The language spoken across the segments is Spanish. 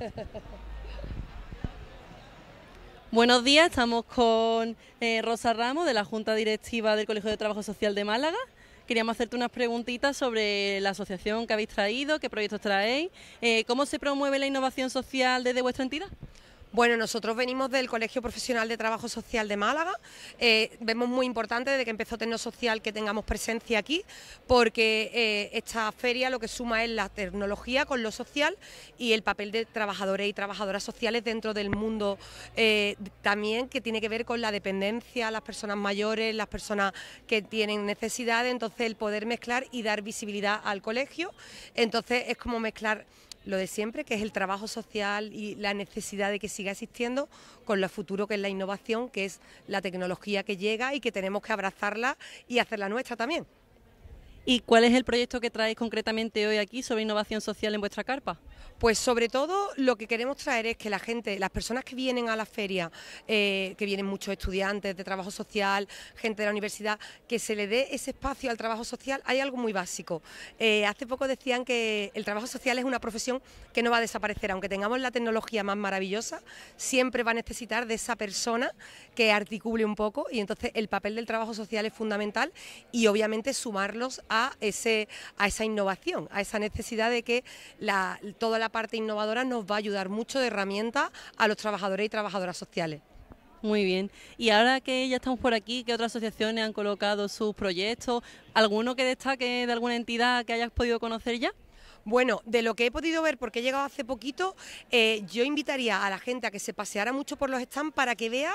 Buenos días, estamos con eh, Rosa Ramos de la Junta Directiva del Colegio de Trabajo Social de Málaga. Queríamos hacerte unas preguntitas sobre la asociación que habéis traído, qué proyectos traéis, eh, cómo se promueve la innovación social desde vuestra entidad. Bueno, nosotros venimos del Colegio Profesional de Trabajo Social de Málaga. Eh, vemos muy importante desde que empezó Tecno Social que tengamos presencia aquí, porque eh, esta feria lo que suma es la tecnología con lo social y el papel de trabajadores y trabajadoras sociales dentro del mundo eh, también, que tiene que ver con la dependencia, las personas mayores, las personas que tienen necesidades. Entonces, el poder mezclar y dar visibilidad al colegio. Entonces, es como mezclar lo de siempre, que es el trabajo social y la necesidad de que siga existiendo, con lo futuro que es la innovación, que es la tecnología que llega y que tenemos que abrazarla y hacerla nuestra también. ¿Y cuál es el proyecto que traéis concretamente hoy aquí sobre innovación social en vuestra carpa? Pues sobre todo lo que queremos traer es que la gente, las personas que vienen a la feria, eh, que vienen muchos estudiantes de trabajo social, gente de la universidad, que se le dé ese espacio al trabajo social, hay algo muy básico. Eh, hace poco decían que el trabajo social es una profesión que no va a desaparecer, aunque tengamos la tecnología más maravillosa, siempre va a necesitar de esa persona que articule un poco y entonces el papel del trabajo social es fundamental y obviamente sumarlos a, ese, a esa innovación, a esa necesidad de que la, toda la parte innovadora nos va a ayudar mucho de herramientas a los trabajadores y trabajadoras sociales. Muy bien. Y ahora que ya estamos por aquí, ¿qué otras asociaciones han colocado sus proyectos? ¿Alguno que destaque de alguna entidad que hayas podido conocer ya? Bueno, de lo que he podido ver, porque he llegado hace poquito, eh, yo invitaría a la gente a que se paseara mucho por los stands para que vea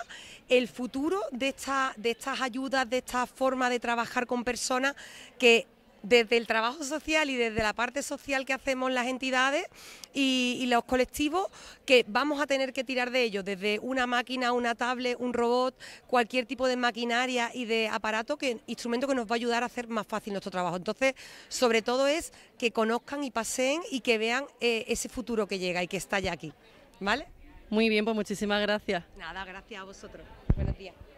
el futuro de, esta, de estas ayudas, de esta forma de trabajar con personas que desde el trabajo social y desde la parte social que hacemos las entidades y, los colectivos, que vamos a tener que tirar de ellos, desde una máquina, una tablet, un robot, cualquier tipo de maquinaria y de aparato, que instrumento que nos va a ayudar a hacer más fácil nuestro trabajo. Entonces, sobre todo es que conozcan y paseen y que vean eh, ese futuro que llega y que está ya aquí. ¿Vale? Muy bien, pues muchísimas gracias. Nada, gracias a vosotros. Buenos días.